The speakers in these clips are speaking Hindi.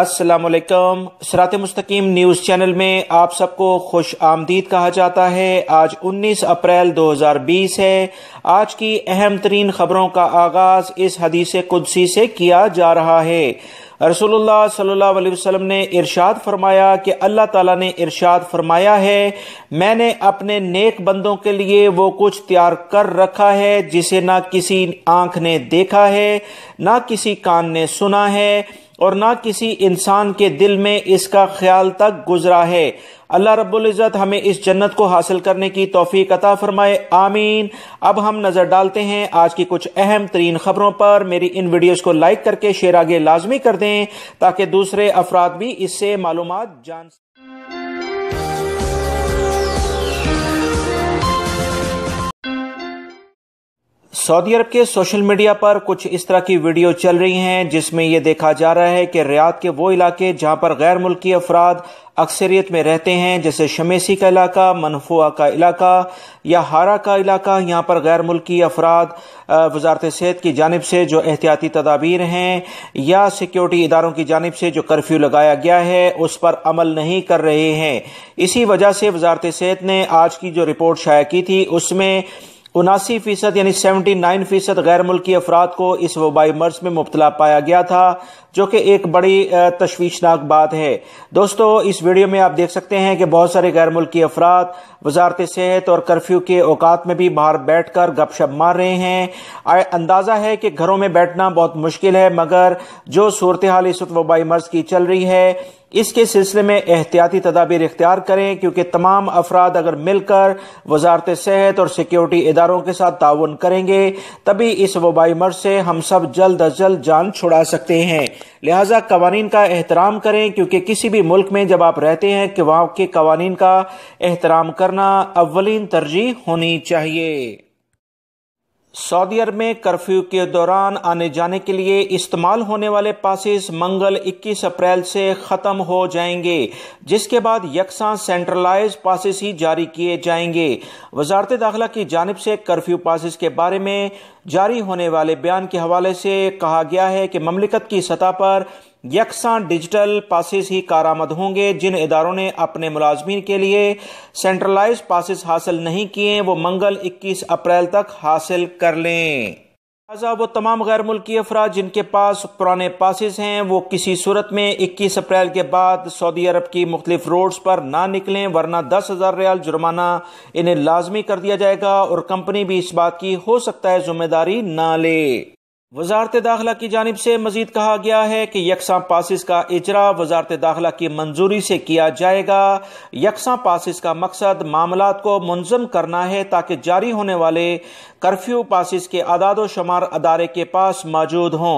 असलकम सरात मुस्तकीम न्यूज़ चैनल में आप सबको खुश आमदीद कहा जाता है आज 19 अप्रैल 2020 है आज की अहम तरीन खबरों का आगाज़ इस हदीस कुदसी से किया जा रहा है रसोल्ला सल्लल्लाहु अलैहि वसल्लम ने इरशाद फरमाया कि अल्लाह ताला ने इरशाद फरमाया है मैंने अपने नेक बंदों के लिए वो कुछ तैयार कर रखा है जिसे ना किसी आंख ने देखा है ना किसी कान ने सुना है और ना किसी इंसान के दिल में इसका ख्याल तक गुजरा है अल्लाह रब्ज़त हमें इस जन्नत को हासिल करने की तोफ़ी अता फ़रमाए आमीन अब हम नज़र डालते हैं आज की कुछ अहम तरीन खबरों पर मेरी इन वीडियोस को लाइक करके शेयर आगे लाजमी कर दें ताकि दूसरे अफराद भी इससे मालूम जान सऊदी अरब के सोशल मीडिया पर कुछ इस तरह की वीडियो चल रही हैं जिसमें यह देखा जा रहा है कि रियाद के वो इलाके जहां पर गैर मुल्की अफराद अक्सरियत में रहते हैं जैसे शमेसी का इलाका मनफुआ का इलाका या हारा का इलाका यहां पर गैर मुल्की अफराद वजारत सेहत की जानब से जो एहतियाती तदाबीर हैं या सिक्योरिटी इदारों की जानब से जो कर्फ्यू लगाया गया है उस पर अमल नहीं कर रहे हैं इसी वजह से वजारत सेहत ने आज की जो रिपोर्ट शाया की थी उसमें उनासी फीसद यानी सेवेंटी नाइन फीसद गैर मुल्की अफराद को इस वबाई मर्ज में मुबतला पाया गया था जो कि एक बड़ी तशवीशनाक बात है दोस्तों इस वीडियो में आप देख सकते हैं कि बहुत सारे गैर मुल्की अफराद वजारत सेहत और कर्फ्यू के औकात में भी बाहर बैठ कर गपशप मार रहे हैं अंदाज़ा है कि घरों में बैठना बहुत मुश्किल है मगर जो सूरत हाल इस वक्त वबाई मर्ज की चल रही है इसके सिलसिले में एहतियाती तदाबीर इख्तियार करें क्योंकि तमाम अफराद अगर मिलकर वजारत सेहत और सिक्योरिटी इदारों के साथ ताउन करेंगे तभी इस वबाई मर्ज से हम सब जल्द अज जल्द जान छुड़ा सकते हैं लिहाजा कवानीन का एहतराम करें क्योंकि किसी भी मुल्क में जब आप रहते हैं कि वहाँ के कवानीन का एहतराम करना अवलिन तरजीह होनी चाहिए सऊदी अरब में कर्फ्यू के दौरान आने जाने के लिए इस्तेमाल होने वाले पासिस मंगल 21 अप्रैल से ख़त्म हो जाएंगे जिसके बाद यकसा सेंट्रलाइज पासिस ही जारी किए जाएंगे वजारत दाखिला की जानब से कर्फ्यू पासिस के बारे में जारी होने वाले बयान के हवाले से कहा गया है कि ममलिकत की सतह पर यकसा डिजिटल पासिस ही कारामद होंगे जिन इदारों ने अपने मुलाजमीन के लिए सेंट्रलाइज पासिस हासिल नहीं किए वो मंगल 21 अप्रैल तक हासिल कर लें लिहाजा वो तमाम गैर मुल्की अफराज जिनके पास पुराने पासिस हैं वो किसी सूरत में 21 अप्रैल के बाद सऊदी अरब की मुख्तलिफ रोड्स पर ना निकलें वरना दस हज़ार रियाल जुर्माना इन्हें लाजमी कर दिया जाएगा और कंपनी भी इस बात की हो सकता है जिम्मेदारी ना ले वजारत दाखिला की जानब से मजीद कहा गया है कि यकसा पासिस का इजरा वजारत दाखिला की मंजूरी से किया जाएगा यकसा पासिस का मकसद मामला को मुंजम करना है ताकि जारी होने वाले कर्फ्यू पासिस के आदाद शुमार अदारे के पास मौजूद हों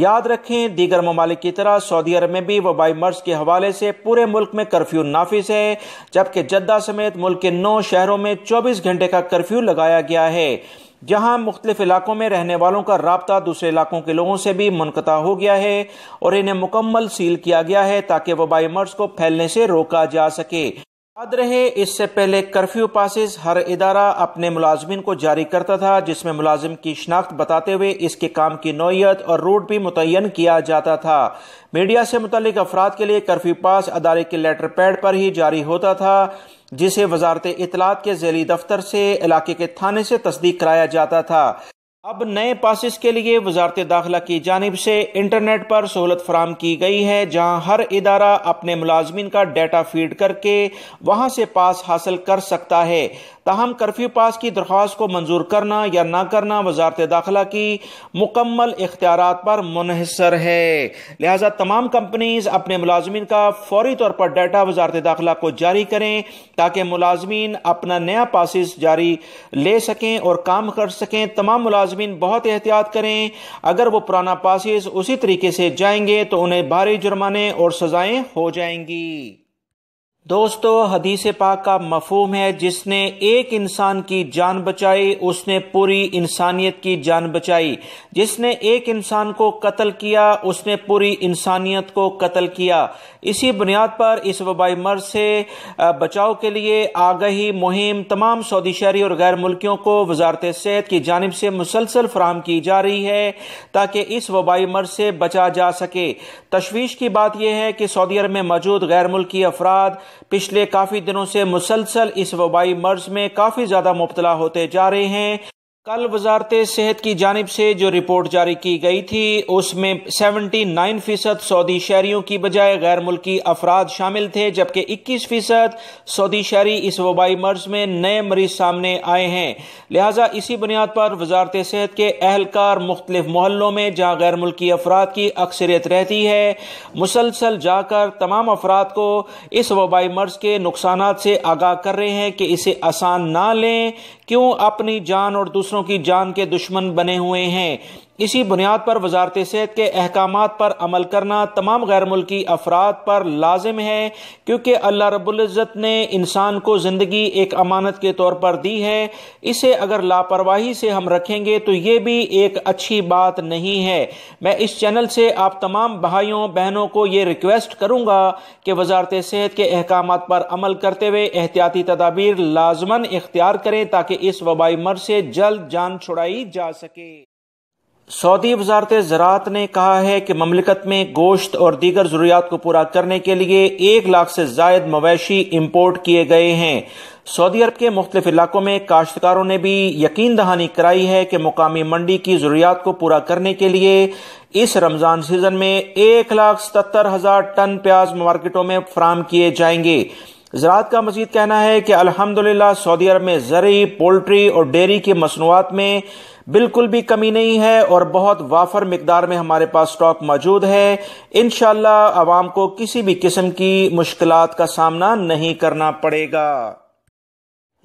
याद रखें दीगर ममालिक की तरह सऊदी अरब में भी वबाई मर्ज के हवाले से पूरे मुल्क में कर्फ्यू नाफिज है जबकि जद्दा समेत मुल्क के नौ शहरों में चौबीस घंटे का कर्फ्यू लगाया गया है जहां मुख्तलिफ इलाकों में रहने वालों का रबता दूसरे इलाकों के लोगों से भी मुनकता हो गया है और इन्हें मुकम्मल सील किया गया है ताकि वबाई मर्ज को फैलने से रोका जा सके याद रहे इससे पहले कर्फ्यू पासिस हर इदारा अपने मुलाजमन को जारी करता था जिसमें मुलाजिम की शनाख्त बताते हुए इसके काम की नोयत और रूट भी मुतन किया जाता था मीडिया से मुतलिक अफराद के लिए कर्फ्यू पास अदारे के लेटर पैड पर ही जारी होता था जिसे वजारत इतलात के जैली दफ्तर से इलाके के थाने से तस्दीक कराया जाता था अब नए पासिस के लिए वजारत दाखिला की जानब से इंटरनेट पर सहूलत फराम की गई है जहाँ हर इदारा अपने मुलाजमीन का डाटा फीड करके वहाँ से पास हासिल कर सकता है तहम कर्फ्यू पास की दरख्वास को मंजूर करना या ना करना वजारत दाखिला की मुकम्मल इख्तियार पर मुनहसर है लिहाजा तमाम कंपनीज अपने मुलाजमीन का फौरी तौर पर डाटा वजारत दाखिला को जारी करें ताकि मुलाजमीन अपना नया पासिस जारी ले सकें और काम कर सकें तमाम मुलाजमीन बहुत एहतियात करें अगर वो पुराना पासिस उसी तरीके से जाएंगे तो उन्हें भारी जुर्माने और सजाएं हो जाएंगी दोस्तों हदीस पाक का मफहम है जिसने एक इंसान की जान बचाई उसने पूरी इंसानियत की जान बचाई जिसने एक इंसान को कत्ल किया उसने पूरी इंसानियत को कत्ल किया इसी बुनियाद पर इस वबाई मर्ज से बचाव के लिए आगही मुहिम तमाम सऊदी शहरी और गैर मुल्कियों को वजारत सेहत की जानब से मुसलसल फ्राहम की जा रही है ताकि इस वबाई मर्ज से बचा जा सके तशवीश की बात यह है कि सऊदी अरब में मौजूद गैर मुल्की अफराद पिछले काफ़ी दिनों से मुसलसल इस वबाई मर्ज में काफ़ी ज़्यादा मुबतला होते जा रहे हैं कल वजारत सेहत की जानब से जो रिपोर्ट जारी की गई थी उसमें 79 फीसद सऊदी शहरीों की बजाय गैर मुल्की अफराद शामिल थे जबकि 21 फीसद सऊदी शहरी इस वबाई मर्ज में नए मरीज सामने आए हैं लिहाजा इसी बुनियाद पर वजारत सेहत के अहलकार मुख्तलिफ मोहल्लों में जहाँ गैर मुल्की अफराद की अक्सरियत रहती है मुसलसल जाकर तमाम अफराद को इस वबाई मर्ज के नुकसान से आगाह कर रहे हैं कि इसे आसान ना लें क्यों अपनी जान और दूसरों दूसरों की जान के दुश्मन बने हुए हैं इसी बुनियाद पर वजारत सेहत के अहकाम पर अमल करना तमाम गैर मुल्की अफराद पर लाजिम है क्योंकि अल्लाह रबुल्ज़त ने इंसान को ज़िंदगी एक अमानत के तौर पर दी है इसे अगर लापरवाही से हम रखेंगे तो ये भी एक अच्छी बात नहीं है मैं इस चैनल से आप तमाम भाइयों बहनों को ये रिक्वेस्ट करूँगा कि वजारत सेहत के अहकाम पर अमल करते हुए एहतियाती तदाबीर लाजमन इख्तियार करें ताकि इस वबाई मर से जल्द जान छुड़ाई जा सके सऊदी वजारत ज़रात ने कहा है कि ममलिकत में गोश्त और दीगर ज़रूरियात को पूरा करने के लिए एक लाख से जायद मवेशी इम्पोर्ट किए गए हैं सऊदी अरब के मुख्त इलाकों में काश्तकारों ने भी यकीन दहानी कराई है कि मुकामी मंडी की ज़रूरियात को पूरा करने के लिए इस रमज़ान सीज़न में एक लाख सतर हज़ार टन प्याज मार्केटों में फराम किए जाएंगे ज़रात का मजीद कहना है कि अल्हम्दुलिल्लाह सऊदी अरब में ज़री पोल्ट्री और डेयरी की मसनूआत में बिल्कुल भी कमी नहीं है और बहुत वाफर मकदार में हमारे पास स्टॉक मौजूद है इन आवाम को किसी भी किस्म की मुश्किल का सामना नहीं करना पड़ेगा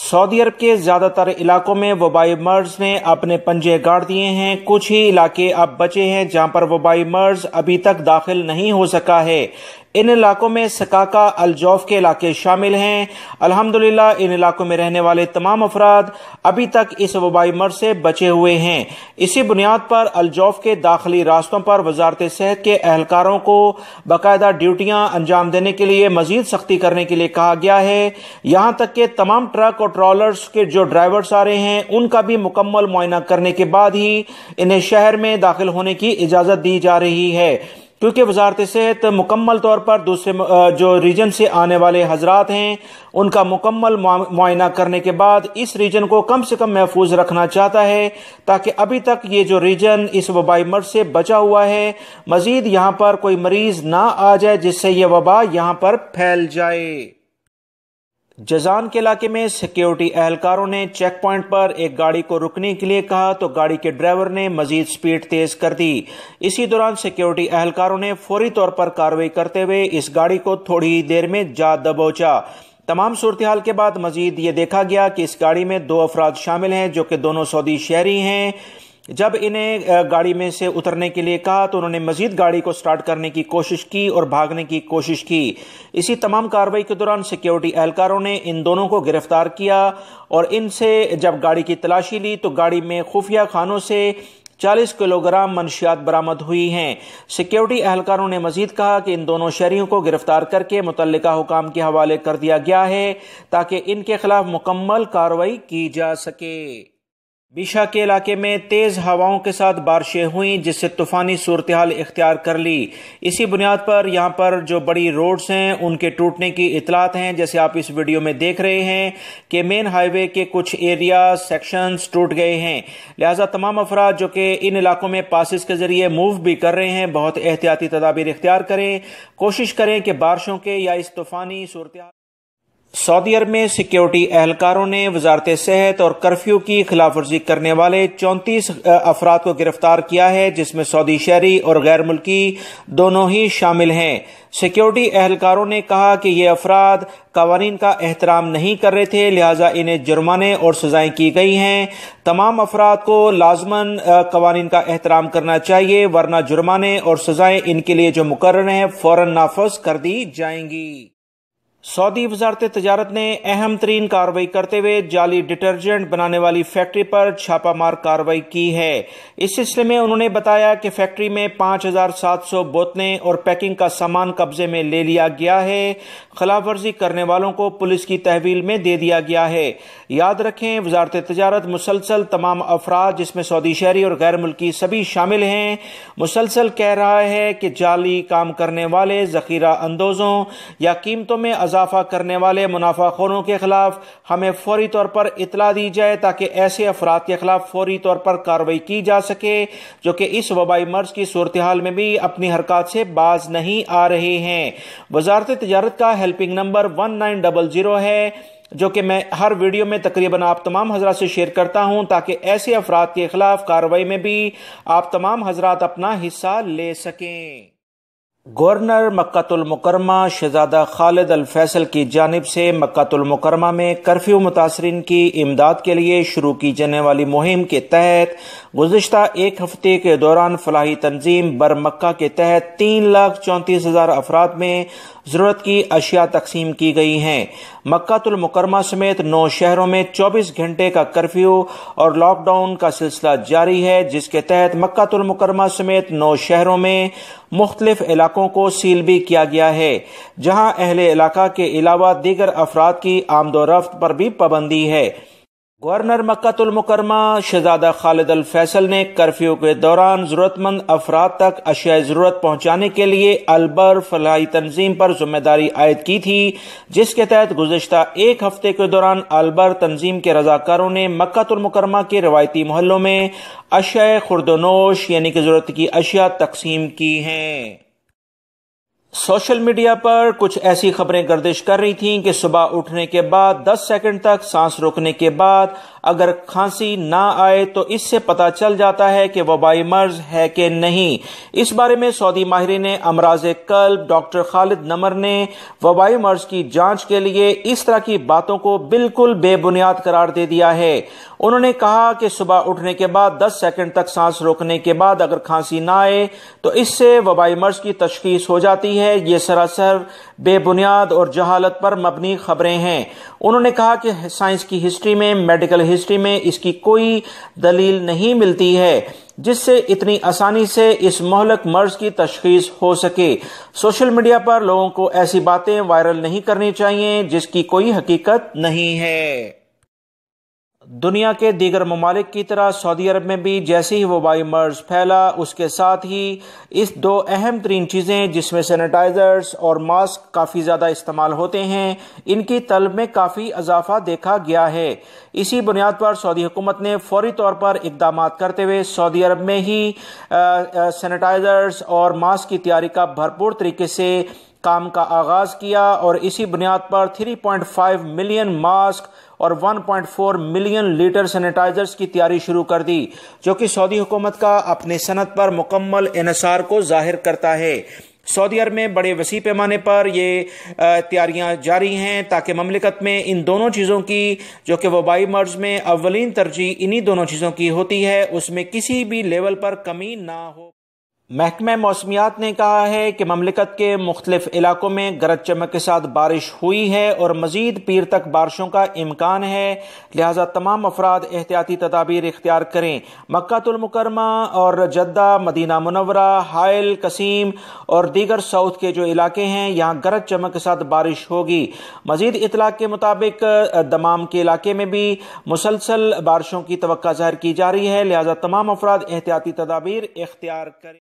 सऊदी अरब के ज्यादातर इलाकों में वबाई मर्ज ने अपने पंजे गाड़ दिए हैं कुछ ही इलाके अब बचे हैं जहां पर वबाई मर्ज अभी तक दाखिल नहीं हो सका है इन इलाकों में सकाका अलजौफ के इलाके शामिल हैं अल्हम्दुलिल्लाह इन इलाकों में रहने वाले तमाम अफराद अभी तक इस वबाई मर्ज से बचे हुए हैं इसी बुनियाद पर अलजौफ के दाखिली रास्तों पर वजारत सेहत के एहलकारों को बाकायदा ड्यूटियां अंजाम देने के लिए मजीद सख्ती करने के लिए कहा गया है यहां तक के तमाम ट्रक को ट्रॉलर्स के जो ड्राइवर्स आ रहे हैं उनका भी मुकम्मल मुआयना करने के बाद ही इन्हें शहर में दाखिल होने की इजाज़त दी जा रही है क्योंकि वजारत सेहत मुकम्मल तौर पर दूसरे जो रीजन से आने वाले हजरात हैं उनका मुकम्मल मुआयना करने के बाद इस रीजन को कम से कम महफूज रखना चाहता है ताकि अभी तक ये जो रीजन इस वबाई मर्ज से बचा हुआ है मज़ीद यहाँ पर कोई मरीज़ ना आ जाए जिससे ये वबा यहाँ पर फैल जाए जजान के इलाके में सिक्योरिटी एहलकारों ने चेक पॉइंट पर एक गाड़ी को रुकने के लिए कहा तो गाड़ी के ड्राइवर ने मजीद स्पीड तेज कर दी इसी दौरान सिक्योरिटी एहलकारों ने फौरी तौर पर कार्रवाई करते हुए इस गाड़ी को थोड़ी ही देर में जा दबोचा तमाम सूरत हाल के बाद मजीद ये देखा गया कि इस गाड़ी में दो अफराद शामिल हैं जो कि दोनों सऊदी शहरी हैं जब इन्हें गाड़ी में से उतरने के लिए कहा तो उन्होंने मजीद गाड़ी को स्टार्ट करने की कोशिश की और भागने की कोशिश की इसी तमाम कार्रवाई के दौरान सिक्योरिटी एहलकारों ने इन दोनों को गिरफ्तार किया और इनसे जब गाड़ी की तलाशी ली तो गाड़ी में खुफिया खानों से 40 किलोग्राम मनशियात बरामद हुई हैं सिक्योरिटी एहलकारों ने मजीद कहा कि इन दोनों शहरियों को गिरफ्तार करके मुतल हुकाम के हवाले कर दिया गया है ताकि इनके खिलाफ मुकम्मल कार्रवाई की जा सके बिशा के इलाके में तेज हवाओं के साथ बारिशें हुई जिससे तूफानी सूरत हाल इख्तियार कर ली इसी बुनियाद पर यहाँ पर जो बड़ी रोड्स हैं उनके टूटने की इतलात हैं जैसे आप इस वीडियो में देख रहे हैं कि मेन हाईवे के कुछ एरिया सेक्शंस टूट गए हैं लिहाजा तमाम अफराद जो कि इन इलाकों में पासिस के जरिए मूव भी कर रहे हैं बहुत एहतियाती तदाबीर इख्तियार करें कोशिश करें कि बारिशों के या इस तूफानी सूरत सऊदी अरब में सिक्योरिटी एहलकारों ने वजारत सेहत और कर्फ्यू की खिलाफ वर्जी करने वाले चौंतीस अफराद को गिरफ्तार किया है जिसमें सऊदी शहरी और गैर मुल्की दोनों ही शामिल हैं सिक्योरिटी एहलकारों ने कहा कि ये अफराद कवानीन का एहतराम नहीं कर रहे थे लिहाजा इन्हें जुर्माने और सजाएं की गई हैं तमाम अफराद को लाजमन कवानीन का एहतराम करना चाहिए वरना जुर्माने और सजाएं इनके लिए जो मुकर हैं फौरन नाफज कर दी जाएंगी सऊदी वजारत तजारत ने अहम तरीन कार्रवाई करते हुए जाली डिटर्जेंट बनाने वाली फैक्ट्री पर छापामार कार्रवाई की है इस सिलसिले में उन्होंने बताया कि फैक्ट्री में 5,700 बोतलें और पैकिंग का सामान कब्जे में ले लिया गया है खिलाफ वर्जी करने वालों को पुलिस की तहवील में दे दिया गया है याद रखें वजारत तजारत मुसलसल तमाम अफराद जिसमें सऊदी शहरी और गैर मुल्की सभी शामिल हैं मुसलसल कह रहा है कि जाली काम करने वाले जखीरा अंदोजों या कीमतों में इजाफा करने वाले मुनाफाखोरों के खिलाफ हमें फौरी तौर पर इतला दी जाए ताकि ऐसे अफराद के खिलाफ फौरी तौर पर कार्रवाई की जा सके जो कि इस वबाई मर्ज की सूरत हाल में भी अपनी हरकत से बाज नहीं आ रहे हैं वजारत तजारत का helping number one nine double zero है जो कि मैं हर वीडियो में तकरीबन आप तमाम हजरा से शेयर करता हूं ताकि ऐसे अफराद के खिलाफ कार्रवाई में भी आप तमाम हजरात अपना हिस्सा ले सकें गवर्नर मक्तुलमकरमा शहजादा खालिद अलफैसल की जानब से मक्तुलमकरमा में कर्फ्यू मुतासरीन की इमदाद के लिए शुरू की जाने वाली मुहिम के तहत गुजशत एक हफ्ते के दौरान फलाही तंजीम बर मक्का के तहत तीन लाख चौंतीस हजार अफराद में ज़रूरत की अशिया तकसीम की गई हैं मक्तुलमकरमा समेत नौ शहरों में चौबीस घंटे का कर्फ्यू और लॉकडाउन का सिलसिला जारी है जिसके तहत मक्तुलमकरमा समेत नौ शहरों में मुख्तलिफ इलाकों को सील भी किया गया है जहां अहले इलाका के अलावा दीगर अफराद की आमदोरफ्त पर भी पाबंदी है गवर्नर मक्तुलमकरमा शहजादा खालिद अल फैसल ने कर्फ्यू के दौरान जरूरतमंद अफराद तक अशिया ज़रूरत पहुंचाने के लिए अलबर फलाई तंजीम पर जिम्मेदारी आयद की थी जिसके तहत गुजशत एक हफ्ते के दौरान अलबर तंजीम के रजाकारों ने मक्तुलमकरमा के रवायती मोहल्लों में अशय खुर्दनोश यानी कि ज़रूरत की अशिया तकसीम की हैं सोशल मीडिया पर कुछ ऐसी खबरें गर्दिश कर रही थीं कि सुबह उठने के बाद 10 सेकंड तक सांस रोकने के बाद अगर खांसी ना आए तो इससे पता चल जाता है कि वबाई मर्ज है कि नहीं इस बारे में सऊदी ने अमराज कल्ब डॉक्टर खालिद नमर ने वबाई मर्ज की जांच के लिए इस तरह की बातों को बिल्कुल बेबुनियाद करार दे दिया है उन्होंने कहा कि सुबह उठने के बाद 10 सेकंड तक सांस रोकने के बाद अगर खांसी ना आए तो इससे वबाई मर्ज की तशखीस हो जाती है ये सरासर बेबुनियाद और जहालत पर मबनी खबरें हैं उन्होंने कहा कि साइंस की हिस्ट्री में मेडिकल हिस्ट्री में इसकी कोई दलील नहीं मिलती है जिससे इतनी आसानी से इस मोहलक मर्ज की तशखीस हो सके सोशल मीडिया पर लोगों को ऐसी बातें वायरल नहीं करनी चाहिए जिसकी कोई हकीकत नहीं है दुनिया के दीगर ममालिक की तरह सऊदी अरब में भी जैसे ही वबाई मर्ज फैला उसके साथ ही इस दो अहम तरीन चीज़ें जिसमें सैनिटाइज़र्स और मास्क काफ़ी ज़्यादा इस्तेमाल होते हैं इनकी तलब में काफ़ी अजाफा देखा गया है इसी बुनियाद पर सऊदी हुकूमत ने फौरी तौर पर इकदाम करते हुए सऊदी अरब में ही सैनिटाइज़र्स और मास्क की तैयारी का भरपूर तरीके से काम का आगाज़ किया और इसी बुनियाद पर 3.5 मिलियन मास्क और 1.4 मिलियन लीटर सैनिटाइजर्स की तैयारी शुरू कर दी जो कि सऊदी हुकूमत का अपने सनत पर मुकम्मल इनसार को जाहिर करता है सऊदी अरब में बड़े वसी पैमाने पर ये तैयारियां जारी हैं ताकि ममलिकत में इन दोनों चीज़ों की जो कि वबाई मर्ज में अवलिन तरजीह इन्हीं दोनों चीज़ों की होती है उसमें किसी भी लेवल पर कमी ना हो महकमा मौसमियात ने कहा है कि ममलिकत के मुख्तलिफ इलाकों में गरज चमक के साथ बारिश हुई है और मजीद पीर तक बारिशों का इम्कान है लिहाजा तमाम अफराद एहतियाती तदाबीर इख्तियार करें मक्तुलमकरमा और जद्दा मदीना मुनवरा हायल कसीम और दीगर साउथ के जो इलाके हैं यहाँ गरज चमक के साथ बारिश होगी मजीद इतलाक़ के मुताबिक दमाम के इलाके में भी मुसलसल बारिशों की तो जाहिर की जा रही है लिहाजा तमाम अफराद एहतियाती तदाबीर इख्तियार करें